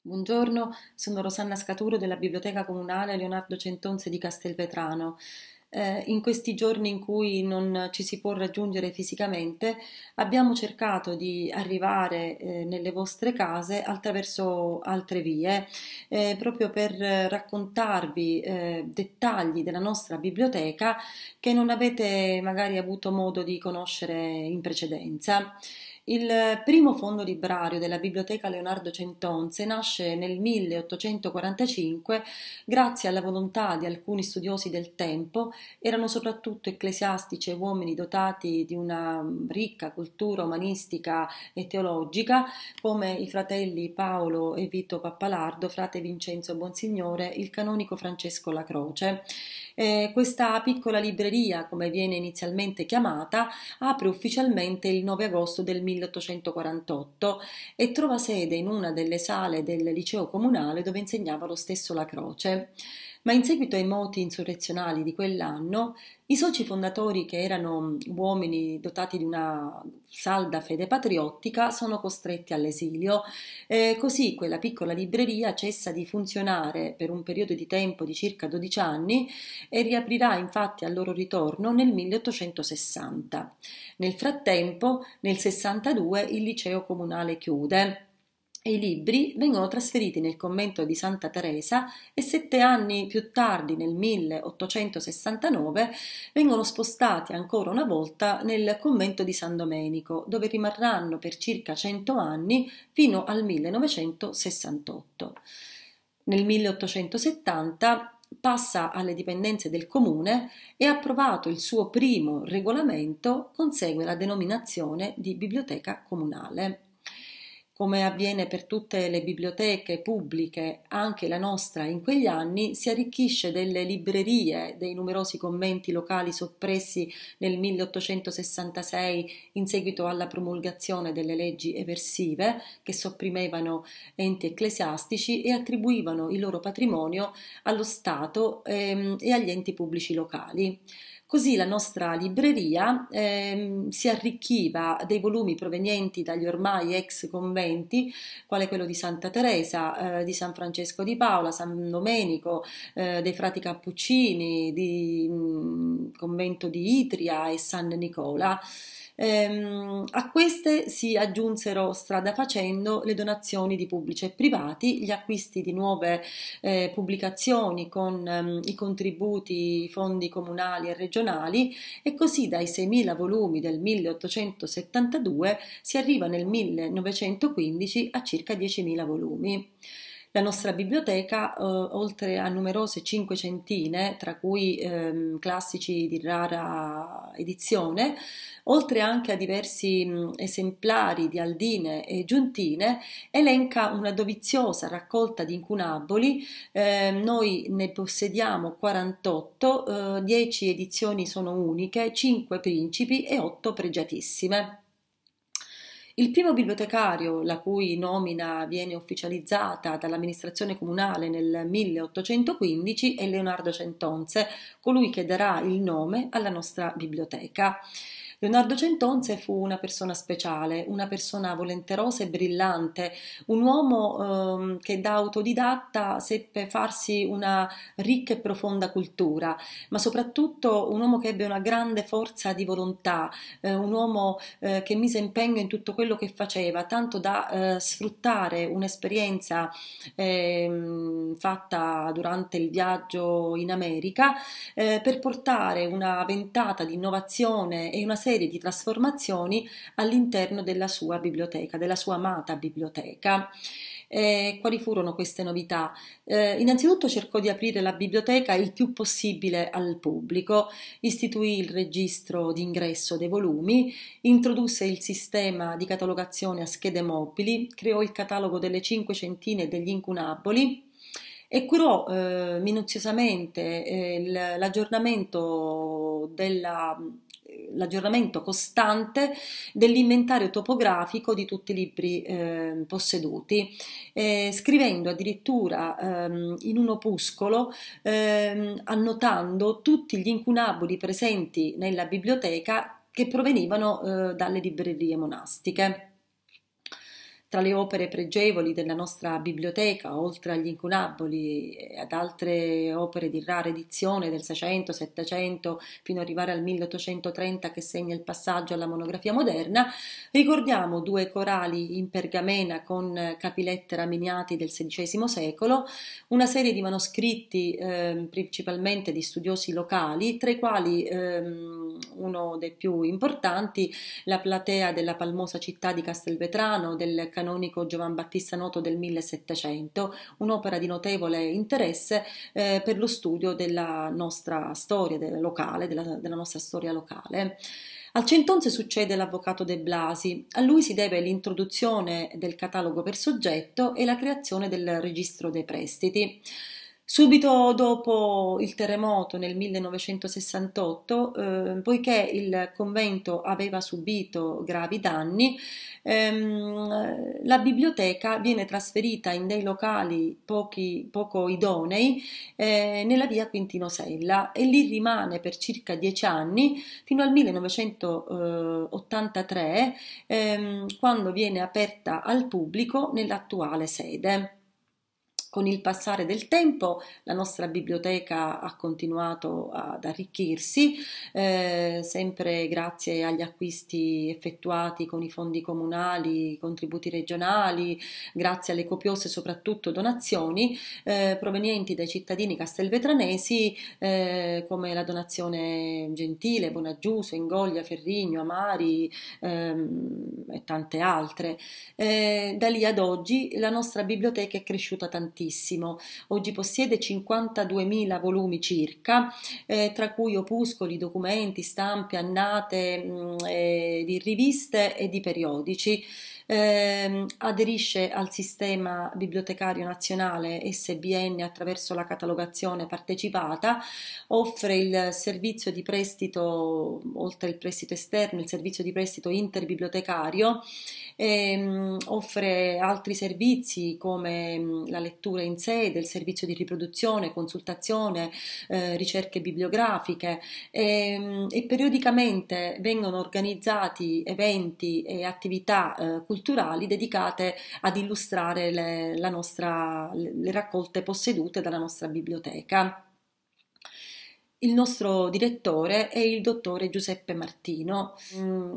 Buongiorno, sono Rosanna Scaturo della Biblioteca Comunale Leonardo Centonze di Castelvetrano. Eh, in questi giorni in cui non ci si può raggiungere fisicamente, abbiamo cercato di arrivare eh, nelle vostre case attraverso altre vie, eh, proprio per raccontarvi eh, dettagli della nostra biblioteca che non avete magari avuto modo di conoscere in precedenza. Il primo fondo librario della Biblioteca Leonardo Centonze nasce nel 1845 grazie alla volontà di alcuni studiosi del tempo, erano soprattutto ecclesiastici e uomini dotati di una ricca cultura umanistica e teologica, come i fratelli Paolo e Vito Pappalardo, frate Vincenzo Bonsignore, il canonico Francesco La Croce. Eh, questa piccola libreria, come viene inizialmente chiamata, apre ufficialmente il 9 agosto del 1848 e trova sede in una delle sale del liceo comunale dove insegnava lo stesso La Croce ma in seguito ai moti insurrezionali di quell'anno, i soci fondatori, che erano mm, uomini dotati di una salda fede patriottica, sono costretti all'esilio. Eh, così quella piccola libreria cessa di funzionare per un periodo di tempo di circa 12 anni e riaprirà infatti al loro ritorno nel 1860. Nel frattempo, nel 62, il liceo comunale chiude i libri vengono trasferiti nel convento di Santa Teresa e sette anni più tardi, nel 1869, vengono spostati ancora una volta nel convento di San Domenico, dove rimarranno per circa 100 anni fino al 1968. Nel 1870 passa alle dipendenze del comune e approvato il suo primo regolamento consegue la denominazione di biblioteca comunale come avviene per tutte le biblioteche pubbliche, anche la nostra in quegli anni, si arricchisce delle librerie, dei numerosi conventi locali soppressi nel 1866 in seguito alla promulgazione delle leggi eversive che sopprimevano enti ecclesiastici e attribuivano il loro patrimonio allo Stato e, ehm, e agli enti pubblici locali. Così la nostra libreria ehm, si arricchiva dei volumi provenienti dagli ormai ex conventi, quale quello di Santa Teresa, eh, di San Francesco di Paola, San Domenico, eh, dei frati Cappuccini, di mh, mm, convento di Itria e San Nicola. Ehm, a queste si aggiunsero strada facendo le donazioni di pubblici e privati, gli acquisti di nuove eh, pubblicazioni con ehm, i contributi, i fondi comunali e regionali e così dai 6.000 volumi del 1872 si arriva nel 1915 a circa 10.000 volumi. La nostra biblioteca, eh, oltre a numerose cinquecentine, tra cui ehm, classici di rara edizione, oltre anche a diversi mh, mm, esemplari di aldine e giuntine, elenca una doviziosa raccolta di incunaboli. Eh, noi ne possediamo 48, eh, 10 edizioni sono uniche, 5 principi e 8 pregiatissime. Il primo bibliotecario, la cui nomina viene ufficializzata dall'amministrazione comunale nel 1815, è Leonardo Centonze, colui che darà il nome alla nostra biblioteca. Leonardo Centonze fu una persona speciale, una persona volenterosa e brillante, un uomo eh, che da autodidatta seppe farsi una ricca e profonda cultura, ma soprattutto un uomo che ebbe una grande forza di volontà, eh, un uomo eh, che mise impegno in tutto quello che faceva, tanto da eh, sfruttare un'esperienza ehm, fatta durante il viaggio in America eh, per portare una ventata di innovazione e una serie serie di trasformazioni all'interno della sua biblioteca, della sua amata biblioteca. Eh, quali furono queste novità? Eh, innanzitutto cercò di aprire la biblioteca il più possibile al pubblico, istituì il registro d'ingresso dei volumi, introdusse il sistema di catalogazione a schede mobili, creò il catalogo delle cinque centine degli incunaboli e curò eh, minuziosamente eh, l'aggiornamento della l'aggiornamento costante dell'inventario topografico di tutti i libri eh, posseduti, eh, scrivendo addirittura ehm, in un opuscolo ehm, annotando tutti gli incunaboli presenti nella biblioteca che provenivano eh, dalle librerie monastiche. Tra le opere pregevoli della nostra biblioteca, oltre agli incunaboli e ad altre opere di rara edizione del 600, 700 fino ad arrivare al 1830 che segna il passaggio alla monografia moderna, ricordiamo due corali in pergamena con capilettera miniati del XVI secolo, una serie di manoscritti eh, principalmente di studiosi locali, tra i quali ehm, uno dei più importanti, la platea della palmosa città di Castelvetrano del canonico Giovan Battista Noto del 1700, un'opera di notevole interesse eh, per lo studio della nostra storia della locale, della, della nostra storia locale. Al Centonze succede l'avvocato De Blasi, a lui si deve l'introduzione del catalogo per soggetto e la creazione del registro dei prestiti. Subito dopo il terremoto nel 1968, eh, poiché il convento aveva subito gravi danni, ehm, la biblioteca viene trasferita in dei locali pochi, poco idonei eh, nella via Quintino Sella e lì rimane per circa dieci anni fino al 1983 ehm, quando viene aperta al pubblico nell'attuale sede. Con il passare del tempo la nostra biblioteca ha continuato ad arricchirsi, eh, sempre grazie agli acquisti effettuati con i fondi comunali, i contributi regionali, grazie alle copiose soprattutto donazioni eh, provenienti dai cittadini castelvetranesi eh, come la donazione Gentile, Bonaggiuso, Ingoglia, Ferrigno, Amari ehm, e tante altre. Eh, da lì ad oggi la nostra biblioteca è cresciuta tantissimo tantissimo. Oggi possiede 52.000 volumi circa, eh, tra cui opuscoli, documenti, stampe, annate mh, mm, eh, di riviste e di periodici eh, aderisce al sistema bibliotecario nazionale SBN attraverso la catalogazione partecipata, offre il servizio di prestito, oltre il prestito esterno, il servizio di prestito interbibliotecario, ehm, offre altri servizi come la lettura in sede, il servizio di riproduzione, consultazione, eh, ricerche bibliografiche ehm, e periodicamente vengono organizzati eventi e attività eh, culturali culturali dedicate ad illustrare le, nostra, le raccolte possedute dalla nostra biblioteca. Il nostro direttore è il dottore Giuseppe Martino, mm,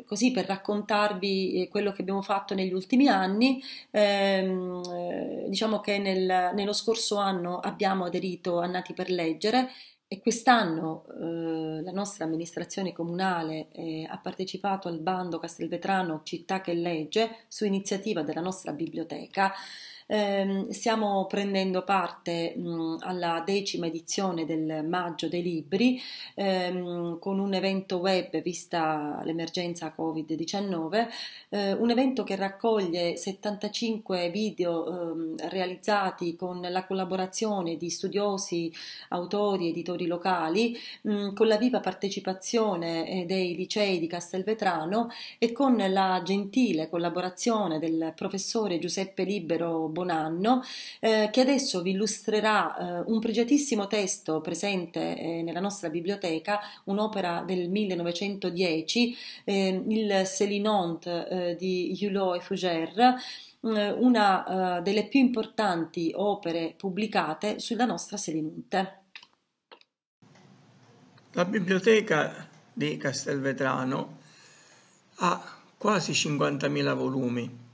eh, così per raccontarvi eh, quello che abbiamo fatto negli ultimi anni, ehm, eh, diciamo che nel, nello scorso anno abbiamo aderito a Nati per Leggere e quest'anno eh, la nostra amministrazione comunale eh, ha partecipato al bando Castelvetrano Città che legge su iniziativa della nostra biblioteca eh, stiamo prendendo parte mh, alla decima edizione del Maggio dei Libri ehm, con un evento web vista l'emergenza Covid-19, eh, un evento che raccoglie 75 video ehm, realizzati con la collaborazione di studiosi, autori, editori locali, mh, con la viva partecipazione eh, dei licei di Castelvetrano e con la gentile collaborazione del professore Giuseppe Libero Bonanno, eh, che adesso vi illustrerà eh, un pregiatissimo testo presente eh, nella nostra biblioteca, un'opera del 1910, eh, il Selinont eh, di Hulot e Fougère eh, una delle più importanti opere pubblicate sulla nostra Selinunte. La biblioteca di Castelvetrano ha quasi 50.000 volumi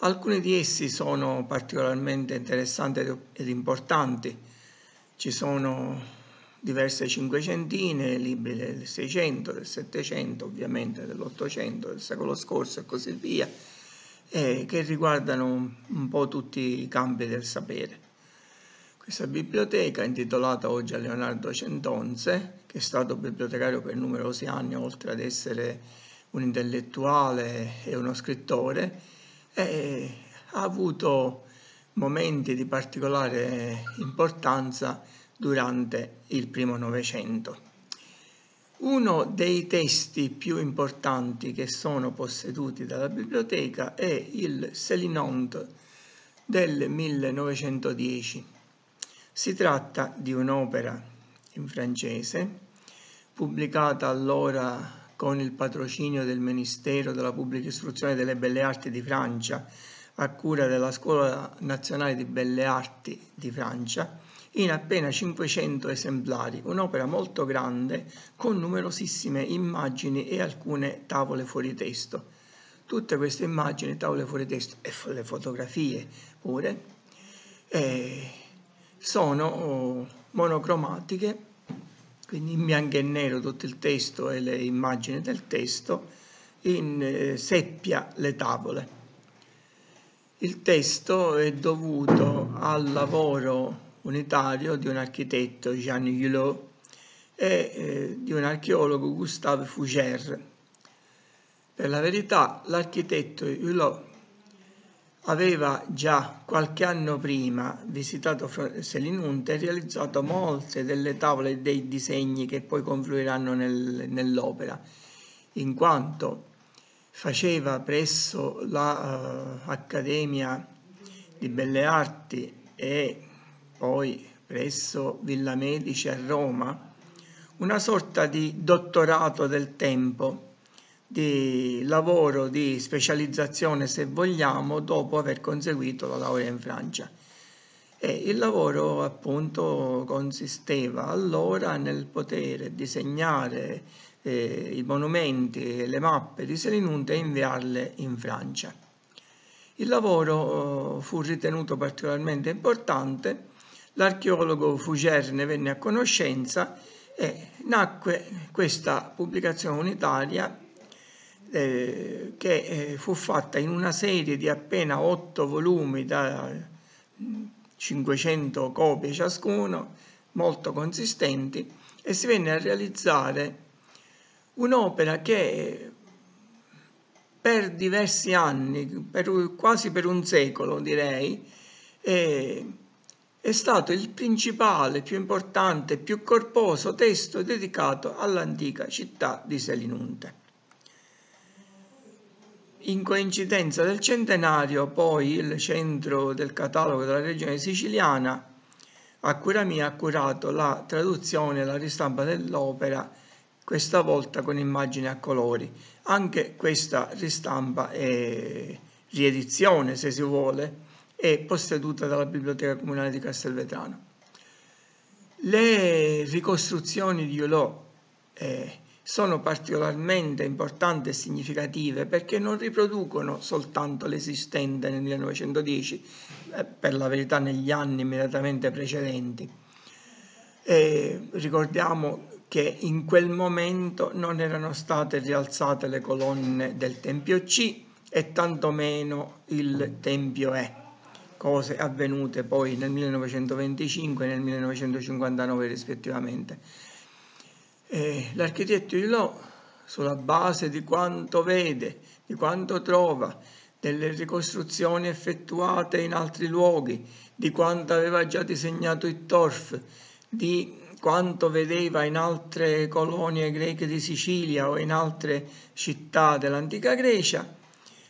Alcuni di essi sono particolarmente interessanti ed importanti. Ci sono diverse cinquecentine, libri del Seicento, del Settecento, ovviamente dell'Ottocento, del secolo scorso e così via, eh, che riguardano un po' tutti i campi del sapere. Questa biblioteca, intitolata oggi a Leonardo Centonze, che è stato bibliotecario per numerosi anni, oltre ad essere un intellettuale e uno scrittore, e eh, ha avuto momenti di particolare importanza durante il primo Novecento. Uno dei testi più importanti che sono posseduti dalla biblioteca è il Selinont del 1910. Si tratta di un'opera in francese pubblicata allora con il patrocinio del Ministero della Pubblica Istruzione e delle Belle Arti di Francia, a cura della Scuola Nazionale di Belle Arti di Francia, in appena 500 esemplari, un'opera molto grande con numerosissime immagini e alcune tavole fuori testo. Tutte queste immagini, tavole fuori testo e le fotografie pure, eh, sono oh, monocromatiche quindi in bianco e nero tutto il testo e le immagini del testo, in eh, seppia le tavole. Il testo è dovuto al lavoro unitario di un architetto Jean Hulot e eh, di un archeologo Gustave Fougère. Per la verità l'architetto Hulot aveva già qualche anno prima visitato Selinunte e realizzato molte delle tavole e dei disegni che poi confluiranno nel, nell'opera, in quanto faceva presso l'Accademia la, uh, di Belle Arti e poi presso Villa Medici a Roma una sorta di dottorato del tempo di lavoro di specializzazione se vogliamo dopo aver conseguito la laurea in Francia e il lavoro appunto consisteva allora nel poter disegnare eh, i monumenti e le mappe di Selinunte e inviarle in Francia. Il lavoro oh, fu ritenuto particolarmente importante, l'archeologo Fugger ne venne a conoscenza e nacque questa pubblicazione unitaria eh, che eh, fu fatta in una serie di appena otto volumi da 500 mm, copie ciascuno, molto consistenti, e si venne a realizzare un'opera che per diversi anni, per, quasi per un secolo direi, è, eh, è stato il principale, più importante, più corposo testo dedicato all'antica città di Selinunte. In coincidenza del centenario, poi, il centro del catalogo della regione siciliana, a cura mia, ha curato la traduzione e la ristampa dell'opera, questa volta con immagini a colori. Anche questa ristampa e riedizione, se si vuole, è posseduta dalla Biblioteca Comunale di Castelvetrano. Le ricostruzioni di Iolò eh, sono particolarmente importanti e significative perché non riproducono soltanto l'esistente nel 1910, eh, per la verità negli anni immediatamente precedenti. E ricordiamo che in quel momento non erano state rialzate le colonne del Tempio C e tantomeno il Tempio E, cose avvenute poi nel 1925 e nel 1959 rispettivamente. Eh, l'architetto Hulot, sulla base di quanto vede, di quanto trova, delle ricostruzioni effettuate in altri luoghi, di quanto aveva già disegnato il Torf, di quanto vedeva in altre colonie greche di Sicilia o in altre città dell'antica Grecia,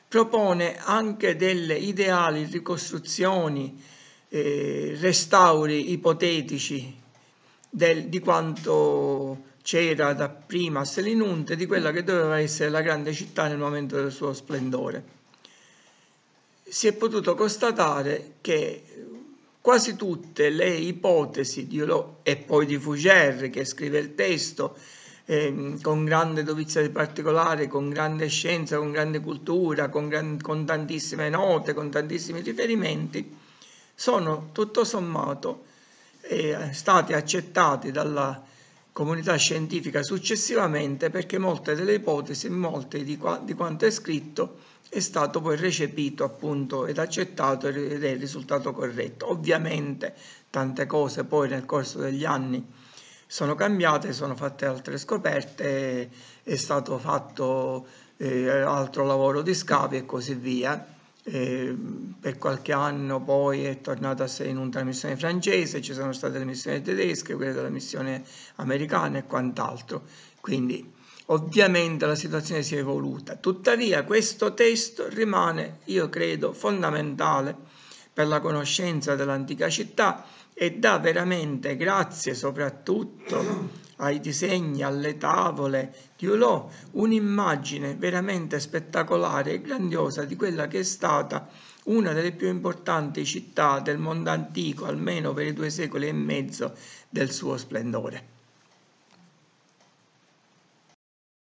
propone anche delle ideali ricostruzioni, eh, restauri ipotetici del, di quanto c'era dapprima a Selinunte di quella che doveva essere la grande città nel momento del suo splendore. Si è potuto constatare che quasi tutte le ipotesi di Hulot e poi di Fougère che scrive il testo eh, con grande dovizia di particolare, con grande scienza, con grande cultura, con, gran, con tantissime note, con tantissimi riferimenti, sono tutto sommato eh, stati accettati dalla comunità scientifica successivamente perché molte delle ipotesi, molte di, qua, di quanto è scritto è stato poi recepito appunto ed accettato ed è il risultato corretto. Ovviamente tante cose poi nel corso degli anni sono cambiate, sono fatte altre scoperte, è stato fatto eh, altro lavoro di scavi e così via eh, per qualche anno poi è tornata a in una missione francese, ci sono state le missioni tedesche, quelle della missione americana e quant'altro. Quindi ovviamente la situazione si è evoluta. Tuttavia questo testo rimane, io credo, fondamentale per la conoscenza dell'antica città e dà veramente grazie soprattutto ai disegni, alle tavole di Olò, un'immagine veramente spettacolare e grandiosa di quella che è stata una delle più importanti città del mondo antico, almeno per i due secoli e mezzo del suo splendore.